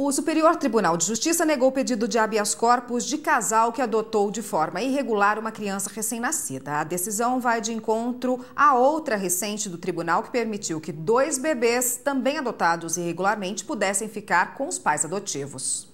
O Superior Tribunal de Justiça negou o pedido de habeas corpus de casal que adotou de forma irregular uma criança recém-nascida. A decisão vai de encontro à outra recente do tribunal que permitiu que dois bebês, também adotados irregularmente, pudessem ficar com os pais adotivos.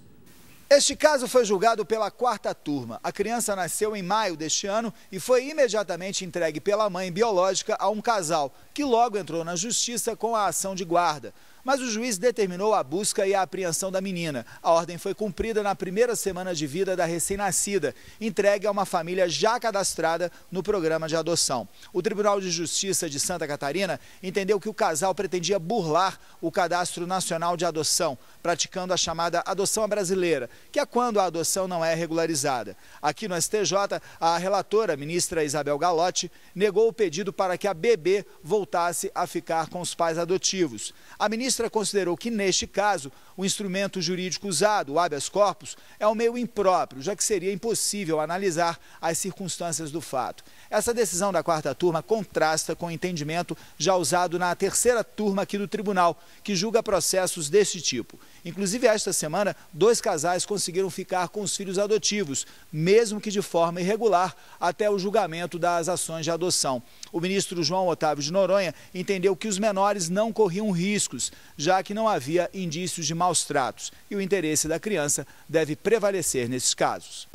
Este caso foi julgado pela quarta turma. A criança nasceu em maio deste ano e foi imediatamente entregue pela mãe biológica a um casal, que logo entrou na justiça com a ação de guarda mas o juiz determinou a busca e a apreensão da menina. A ordem foi cumprida na primeira semana de vida da recém-nascida, entregue a uma família já cadastrada no programa de adoção. O Tribunal de Justiça de Santa Catarina entendeu que o casal pretendia burlar o Cadastro Nacional de Adoção, praticando a chamada adoção brasileira, que é quando a adoção não é regularizada. Aqui no STJ, a relatora, ministra Isabel Galotti, negou o pedido para que a bebê voltasse a ficar com os pais adotivos. A ministra ministra considerou que, neste caso, o instrumento jurídico usado, o habeas corpus, é um meio impróprio, já que seria impossível analisar as circunstâncias do fato. Essa decisão da quarta turma contrasta com o entendimento já usado na terceira turma aqui do tribunal, que julga processos deste tipo. Inclusive, esta semana, dois casais conseguiram ficar com os filhos adotivos, mesmo que de forma irregular, até o julgamento das ações de adoção. O ministro João Otávio de Noronha entendeu que os menores não corriam riscos, já que não havia indícios de maus tratos e o interesse da criança deve prevalecer nesses casos.